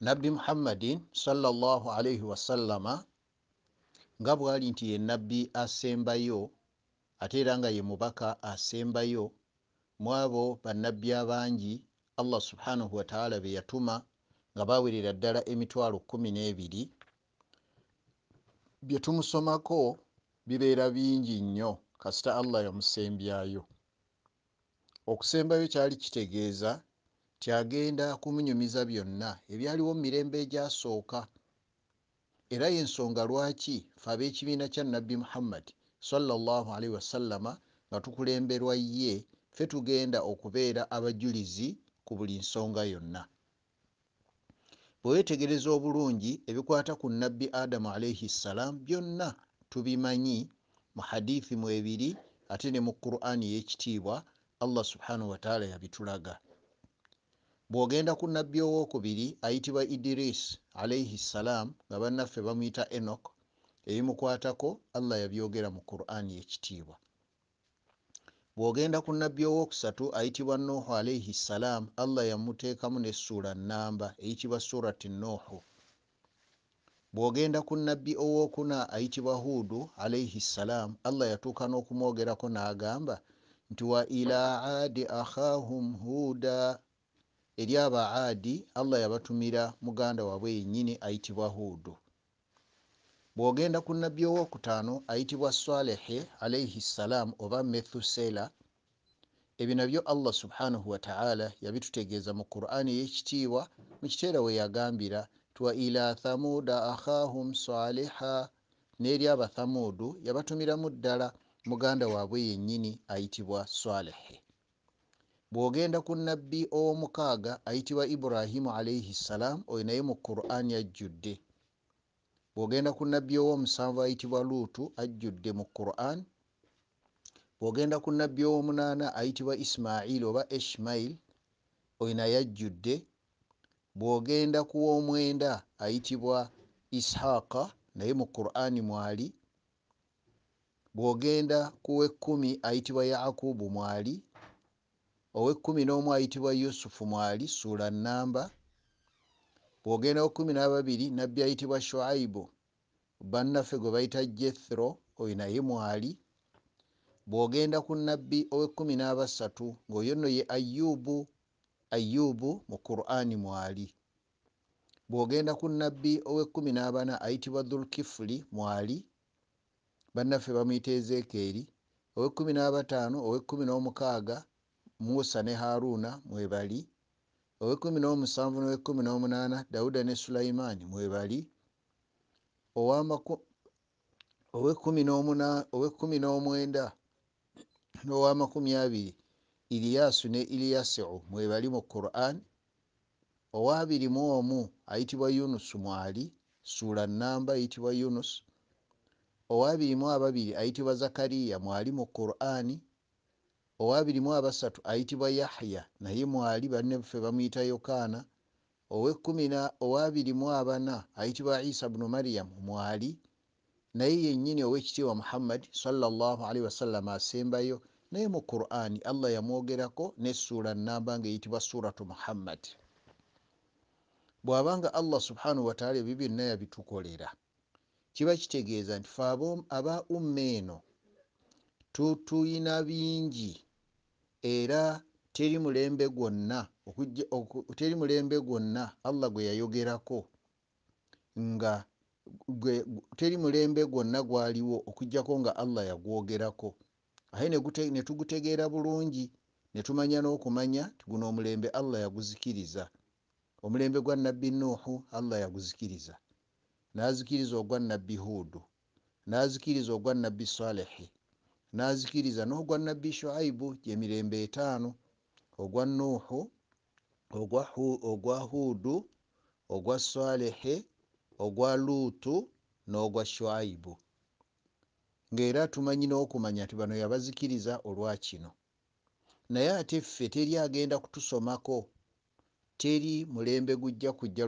nabbi muhammadin salallahu alaihi wasallama nga bwali nti ye nabbi asembayo ate era nga ye mubaka asembayo mwabo bannabbi abangi allah subhanahu wataala be yatuma nga bawerera ddala emitwalo kumi n'ebiri bye tumusomako bibeera bingi nnyo kasita allah yamusembyayo okusembayo kyali kitegeeza kyagenda kumunyumiza byonna ebyaliwo mu mirembe egyasooka era yensonga lwaki fe ab'ekibiina kya nabbi muhammad salllahalihi wasallama nga tukulemberwa ye fe tugenda okubeera abajulizi ku buli nsonga yonna bweweetegereza obulungi ebikwata ku nabbi adamu alaihi ssalaam byonna tubimanyi mu hadithi mu ebiri ate ne mu qur'aani y'ekitiibwa allah subhanahu wataala yabitulaga bw'ogenda ku nabbi owookubiri ayitibwa idiris alaihi ssalaam nga bannaffe bamuyita enok ebimukwatako allah yabyogera mu qur'aani ekitiibwa bw'ogenda ku nabbi owookusatu ayitibwa nuhu alaihi ssalaam allah yamuteekamu nessuula namba eyitibwa surati nuhu bw'ogenda ku nabbi owookuna ayitibwa huudu alaihi ssalaam allah yatuuka n'okumwogerako n'agamba nti wa ila aadi akhaahum huudaa eri aba adi allah yabatumira muganda waabwe yenyini ayitibwa huudu bwogenda ku nabbi owokutaano ayitibwa salehe alaihi ssalaamu oba methusela ebyo nabyo allah subhanahu wataala yabitutegeeza mu qur'aani ey'ekitiibwa mu kiteera we yagambira twa ila thamuuda ahahum saaliha n'eri aba thamuudu yabatumiramu ddala muganda waabwe yennyini ayitibwa salehe bwogenda ku nabbi ow'omukaaga ayitibwa ibrahimu alaihi ssalaamu oyo naye mu qur'aani ajjudde bwogenda ku nabbi ow'omusanvu ayitibwa luutu ajjudde mu qur'an bwogenda ku nabbi ow'omunaana ayitibwa isimaili oba ishmail oyo naye ajjudde bwogenda ku w'omwenda ayitibwa ishaaqa naye mu qur'aani mwali bwogenda ku wekkumi ayitibwa yakubu mwali ow'ekkumi n'omu ayitibwa yusufu mwali suula namba bw'ogenda okkumi n'ababiri nabbi ayitibwa shuaibu bannaffe gwe bayita jethro oyo naye mwali bw'ogenda ku nabbi ow'ekkumi n'abasatu ng'oyo nno ye ayubu ayubu mu qur'ani mwali bw'ogenda ku nabbi ow'ekkumi n'abana ayitibwa dhulkifuli mwali bannaffe bamwyita ezekeeri ow'ekkumi n'abataano ow'ekkumi n'omukaaga musa ne haruna mwebali ow'ekumi n'omusanvu n'owekumi n'omunaana dawuda ne sulayimaani mwebali owekumi n'omwenda n'owa makumi abiri iriyasu ne iriyasiu mwebali mu quran owabiri mu omu ayitibwa yunusu mwali suula namba ayitibwa yunusu owabirimu ababiri ayitibwa zakariya mwali mu qurani owabirimu abasatu ayitibwa yahya naye mwali banebufe bamwyita yokaana owekumi owabirimu abana ayitibwa isa bunu maryam mwali naye yenyini owekitiibwa muhammad salllahalihi wasallama asembayo naye mu qurani allah yamwogerako nesuula namba ngaeyitibwa suratu muhammad bwabanga allah subhanahu wataala ebyo byonna yabitukolera kiba kitegeeza nti fe aba umma eno tutuyina bingi era teri mulembe gwonna teri mulembe gwonna allah gwe yayogerako nga teri mulembe gwonna gwaliwo okujjako nga allah yagwogerako aye netugutegeera bulungi netumanya n'okumanya tiguno omulembe allah yaguzikiriza omulembe gwa nabbi nuuhu allah yaguzikiriza nazikiriza ogwa nabbi huudu nazikiriza ogwa nabbi salehi n'azikiriza n'ogwa nabbi shuaibu gyemirembe etaano ogwa nuuhu ogwa huudu ogwa swalihi ogwa luutu n'ogwa shuaibu ng'era tumanyi n'okumanya ti bano yabazikiriza olwakino naye ate ffe teri agenda kutusomako teri mulembe gujja kujja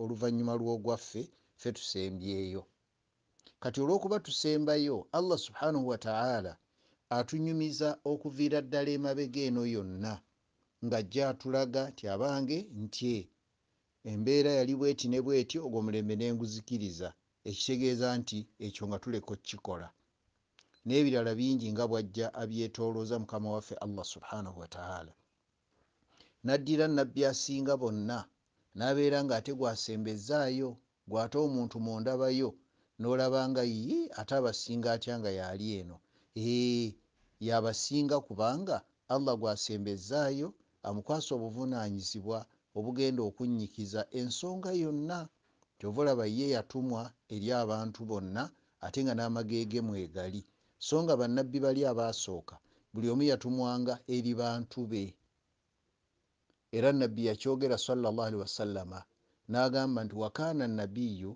oluvannyuma lw'ogwaffe ffe tusembyeyo kati olw'okuba tusembayo allah subhanahu wataala atunyumiza okuviira ddala emabega eno yonna ng'ajja atulaga ti abange ntye embeera yali bweti ne bweti ogwo mulembe nenguzikiriza ekitegeeza nti ekyo nga tuleka okukikola n'ebirala bingi nga bwajja abyetolooza mukama waffe allah subhanahu wataala naddira nabbi asinga bonna n'abeera ng'ate gw'asembezaayo gw'ate omuntu mu ndabayo nolaba nga ye ate abasinga atya nga yaali eno ee yabasinga kubanga allah gwasembezaayo amukwasa obuvunanyizibwa obugenda okunyikiza ensonga yonna kyovaolaba ye yatumwa eri abantu bonna ate nga n'amagege mwegali so nga bannabbi bali abaasooka buli omu yatumwanga eri bantu be era nabbi yakyogera sallaalwasalama n'agamba nti wakaana nabiyu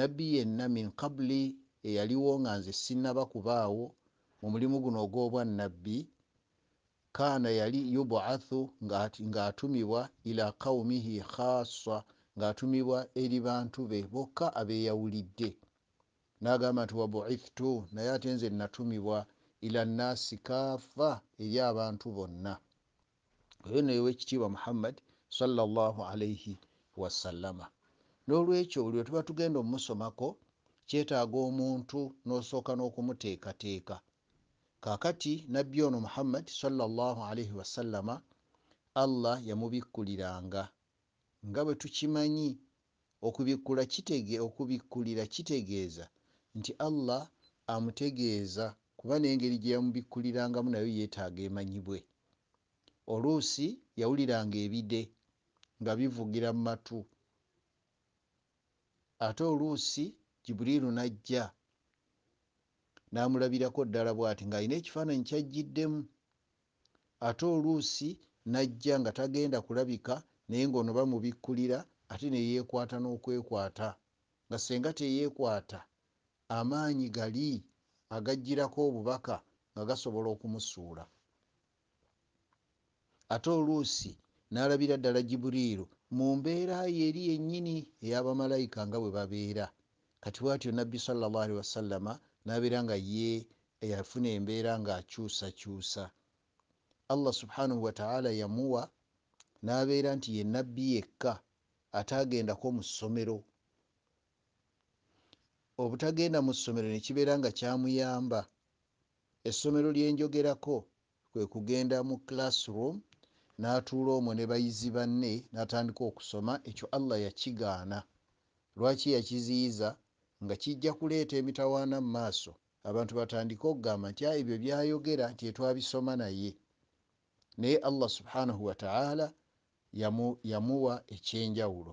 nabbi yenna min kabuli eyaliwo nga nze sinaba kubaawo mu mulimu guno ogw'obwa nabbi kaana yali yubaathu ng'atumibwa ila qaumihi khaasa ng'atumibwa eri bantu be bokka abeeyawulidde n'agamba nti wabuithtu naye ate nze natumibwa ila nnaasi kaafa eri abantu bonna oyo nayewekitiibwa muhammad sallallahu alaihi wasallama nolwekyo buli lwetuba tugenda omusomako kyetaaga omuntu nosooka n'okumuteekateeka kaakati nabbi ono muhammad salaalaii wasalama allah yamubikkuliranga nga bwe tukimanyi okubikkula kitege okubikkulira kitegeeza nti allah amutegeeza kuba n'engeri gye yamubikkulirangamu nayo yeetaaga emanyibwe oluusi yawuliranga ebide nga bivugira mu matu ate oluusi jibuliiru najja namulabirako ddala bwati ngaalina ekifaananyi kyajjiddemu ate oluusi najja nga tagenda kulabika naye ngaono bamubikkulira ate neyeekwata n'okwekwata nga senga teyeekwata amaanyi gali agajjirako obubaka nga gasobola okumusuula ate oluusi n'alabira ddala jiburiiru mu mbeera yeri yennyini ey'abamalayika nga bwe babeera kati bwatyo nabbi salallahalihi wasallama n'abeera nga ye yafuna embeera ng'akyusakyusa allah subhanahu wataala yamuwa n'abeera nti ye nabbi yekka ataagendako mu ssomero obutagenda mu ssomero nekibeera nga kyamuyamba essomero lyenjogerako kwe kugenda mu classroom n'atuula omwo ne bayizi banne n'atandika okusoma ekyo allah yakigaana lwaki yakiziyiza nga kijja kuleeta emitawaana mu maaso abantu batandike okugamba nti ebyo byayogera nti etwabisoma naye naye allah subhanahu wataala yamuwa ekyenjawulo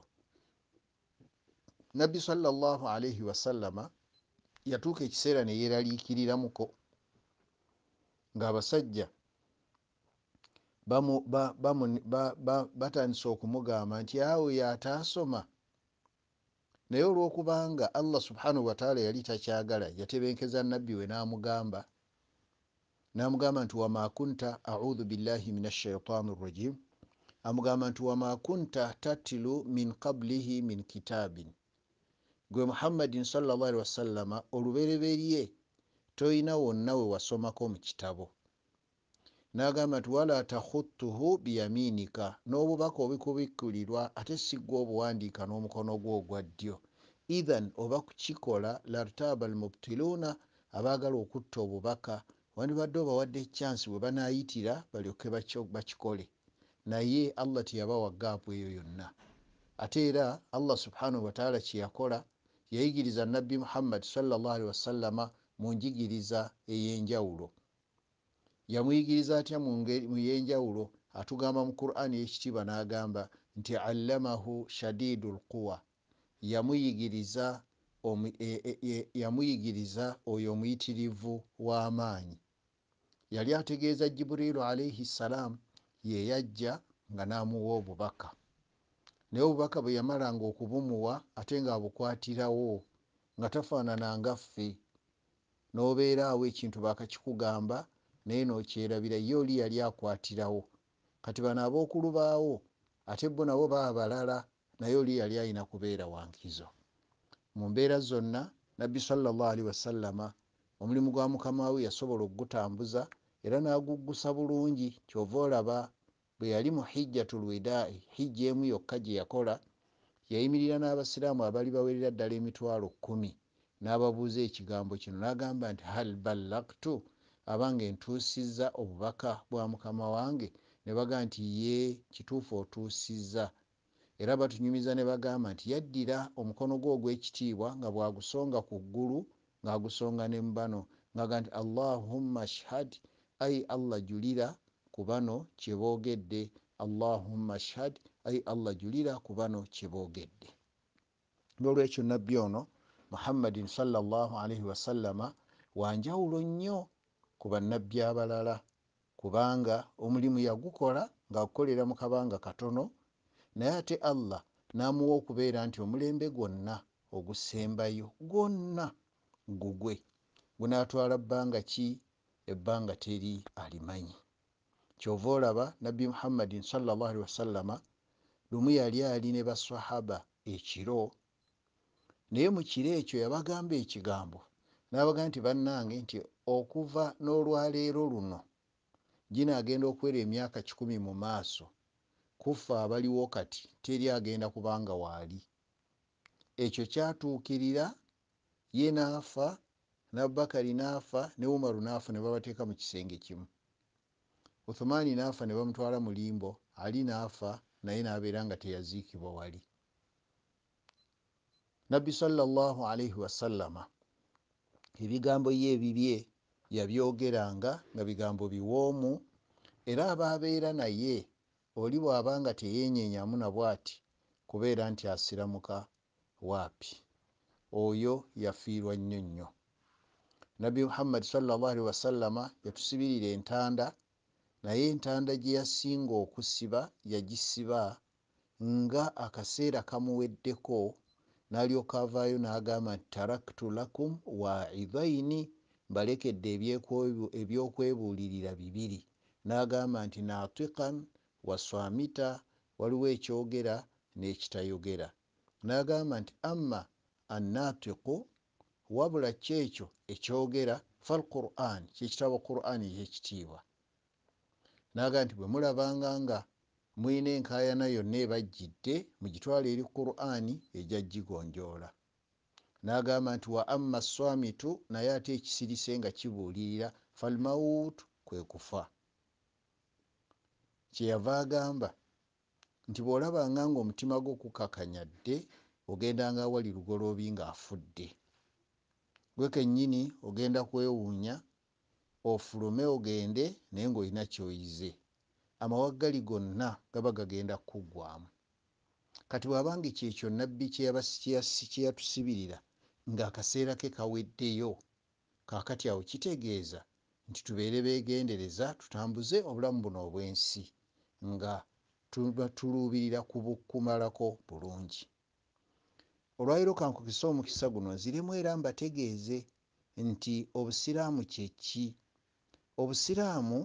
nabbi salllah alaihi wasallama yatuuka ekiseera ne yeeraliikiriramuko ngaabasajja batandise okumugamba nti awe yatasoma naye olwokubanga allah subhanahu wataala yali takyagala yatebenkeza nabbi we namugamba namugamba nti wama kunta audhu billahi min ashaitani rajim amugamba nti wama kunta tatilu min qablihi min kitabin gwe muhammadin salllahalihi wasallama olubereberye toyina wonna we wasomako mu kitabo nagamba nti wala takhutuhu biyaminika n'obubaka obikubikulirwa ate sigwa obuwandiika n'omukono gwo ogwa ddyo ithan oba kukikola lartaba almubtiluuna abaagala okutta obubaka wandibadde obawadde ekyansi bwe banaayitira balyoke bakikole naye allah teyabawa gaapu eyo yonna ate era allah subhanahu wataala kyeyakola yayigiriza nabbi muhammad sallaalwasallama mu njigiriza ey'enjawulo yamuyigiriza atya mu yenjawulo atugamba mu quran yekitiibwa n'agamba nti allamahu shadiidu lquwa e, e, e, yamuyigiriza oyo omuyitirivu w'amaanyi yali ategeeza jiburiiru alaihi ssalaamu yeyajja nga n'amuwa obubaka naye obubaka bwe yamalanga okubumuwa ate ng'abukwatirawo nga tafaanana ngaffe n'obeeraawo ekintu bakakikugamba naye nokyerabira ye oli yali akwatirawo kati bano abokulubaawo ate bo nabo baa balala naye oli yali ayina kubeera wankizo mu mbeera zonna nabbi salllali wasallama omulimu gwa mukama we yasobola okugutambuza era naguggusa bulungi kyova olaba bwe yali mu hijjatulwida hijja emu yokka gye yakola yayimirira n'abasiraamu abali bawerera ddala emitwalo kumi n'ababuuza ekigambo kino n'agamba nti hal ballaktu abange ntuusizza obubaka bwa mukama wange ne bagamba nti ye kituufu otuusizza era batunyumiza ne bagamba nti yaddira omukono gwo ogw'ekitiibwa nga bwagusonga ku ggulu ng'agusonga ne mubano ngaga nti allahumma shhad ai allah julira ku bano kyeboogedde allahumma shhad ai allah julira ku bano kyeboogedde nolwekyo nabbi ono muhammadin salllahalaihi wasallama wanjawulo nnyo ku bannabbi abalala kubanga omulimu yagukola ngaakukolera mu kabanga katono naye ate allah n'amuwa okubeera nti omulembe gwonna ogusembayo gwonna gugwe gunaatwala bbanga ki ebbanga teri alimanyi kyova olaba nabbi muhammadin salllahali wasallama lumu yali ali ne basahaba ekiro naye mu kiro ekyo yabagamba ekigambo n'abagamba nti bannange nti okuva n'olwaleero luno gina agenda okwera emyaka kikumi mu maaso kuffe abaliwo kati teri agenda kubanga waali ekyo kyatuukirira ye naafa nabakari naafa ne umaru naafa ne babateeka mu kisenge kimu uthumaani naafa ne bamutwala mu limbo ali naafa naye naabeera nga teyaziikibwa wali nabbi salllahu alaihi wasallama ebigambo ye ebibye yabyogeranga nga bigambo biwoomu era ababeera naye oli bw'aba nga teyeenyeenyamu nabw ati kubeera nti asiramuka waapi oyo yafiirwa nnyo nnyo nabbi muhammadi salllahalihi wasallama yatusibirira entanda naye entanda gye yasinga okusiba yagisiba nga akaseera kamuweddeko n'alyoka avaayo n'agamba nti taraktu lakum waidaini mbalekedde ebyokwebuulirira bibiri n'agamba nti natikan waswamita waliwo ekyogera n'ekitayogera n'agamba nti amma annatiku wabula kyekyo ekyogera falquran kyekitabo quran ekyekitiibwa n'agamba nti bwe mulabanga nga mulina enkayana yonna ebagjidde mugitwala eri qurani ejagigonjoola nagamba nti wa ama swamitu naye ate ekisirise nga kibuulirira falmaut kwekufa kyeyava agamba nti bwolabanga nga omutima gwo kukakanyadde ogendanga wali lugoloobi ngaafudde gwe kennyini ogenda kwewuunya ofulume ogende naye ngaolina kyoyize amawaggali gonna gaba gagenda kuggwamu kati bwabanga kyekyo nabbi kyeyatusibirira kye ng'akaseera ke kaweddeyo kaakati awo kitegeeza nti tubeere beegendereza tutambuze obulamu buno obw'ensi nga tulubirira ku kumalako bulungi olwaliro kankukisa omukisa guno nziremu era mbategeeze nti obusiraamu kyeki obusiraamu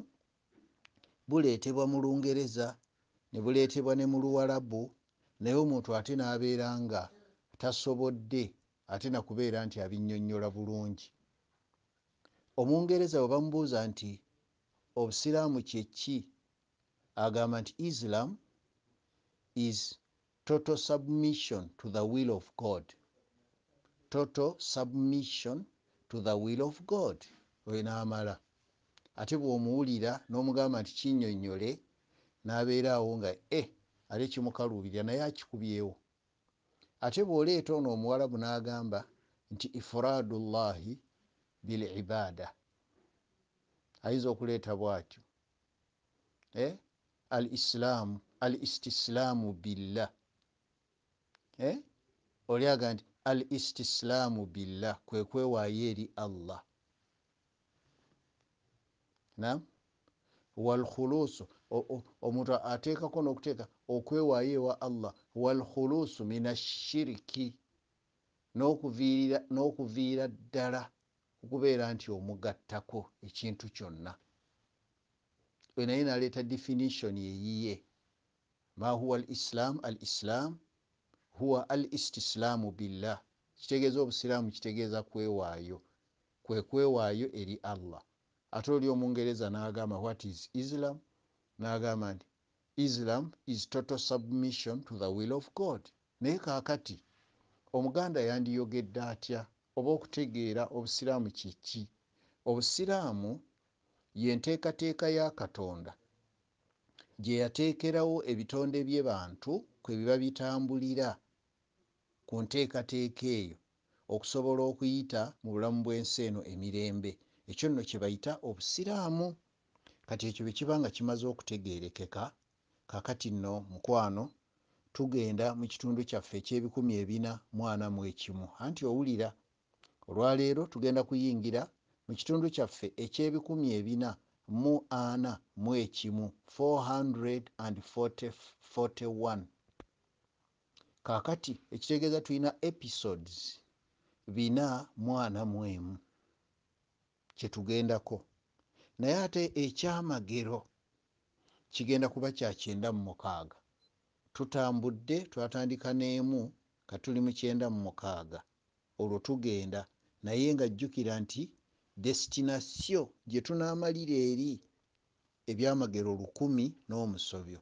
buleetebwa mu lungereza ne buleetebwa ne mu luwalabu naye omuntu ate n'abeera nga tasobodde ate nakubeera nti abinyonyola bulungi omungereza webamubuuza nti obusiraamu kyeki agamba nti islam is total submission to the will of god total submission to the will of god wenamala ate bwomuwulira nomugamba nti kinyonyole nabeera awo nga e ate kimukaluubirira naye akikubyewo ate bwoleeta ono omuwalabu n'agamba nti ifuraadu llahi bilibaada ayinza okuleeta bwatyo eh? al istisilaamu billah eh? olyaga nti al istisilaamu billah kwe kwewaayo eri allah nam walkhuluusu omuntu ateekako nokuteeka okwewaayo ewa allah walkhulusu min ashiriki n'okuviira ddala okubeera nti omugattako ekintu kyonna naye naleeta definition yeyiye ma huwa alislam al islam huwa al istislaamu billah kitegeeza obusiraamu kitegeeza kwewaayo kwekwewaayo eri allah ate oli omungereza n'agamba what is islam n'agamba nti islam is total submission to the will of god naye kaakati omuganda yandiyogedde atya oba okutegeera obusiraamu kyeki obusiraamu yenteekateeka ya katonda gye yateekerawo ebitonde by'ebantu kwebiba bitambulira ku nteekateeka eyo okusobola okuyita mu bulamu bw'ensi eno emirembe ekyo nno kye bayita obusiraamu kati ekyo bwekiba nga kimaze okutegerekeka kakati nno mukwano tugenda mu kitundu kyaffe ekyebikumi ebina mwana mu ekimu anti owulira olwaleero tugenda kuyingira mu kitundu kyaffe ekyebikumi ebina mu ana mu ekimu 441 kakati ekitegeeza tulina episodes bina mwana mu emu kyetugendako naye ate ekyamagero kigenda kuba kyakyenda mumukaaga tutambudde twatandika neemu ka tuli mu kyenda mumukaaga olwo tugenda naye nga jjukira nti destinasio gye tunaamalira eri ebyamagero lukumi n'omusobyo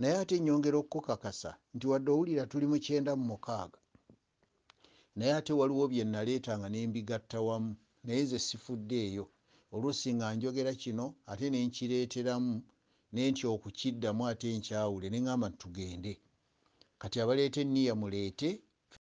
naye ate nyongera okukakasa nti wadde owulira tuli mu kyenda mumukaaga naye ate waliwo bye naleetanga nembigatta wamu naye nze sifuddeeyo olusi nga njogera kino ate nenkireeteramu nenti okukiddamu ate nkyawule neamba tugende kati abaleeta eniya muleete